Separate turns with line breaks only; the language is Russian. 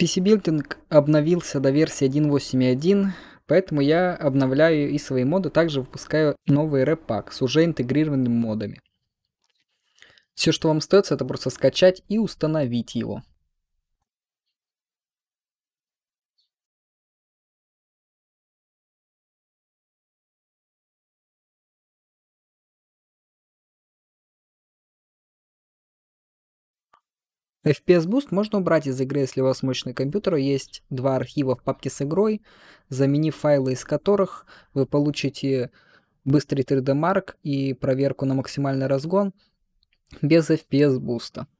PC-билдинг обновился до версии 1.8.1, поэтому я обновляю и свои моды, также выпускаю новый рэп-пак с уже интегрированными модами. Все, что вам остается, это просто скачать и установить его. FPS Boost можно убрать из игры, если у вас мощный компьютер. Есть два архива в папке с игрой, заменив файлы из которых вы получите быстрый 3 d Mark и проверку на максимальный разгон без FPS-буста.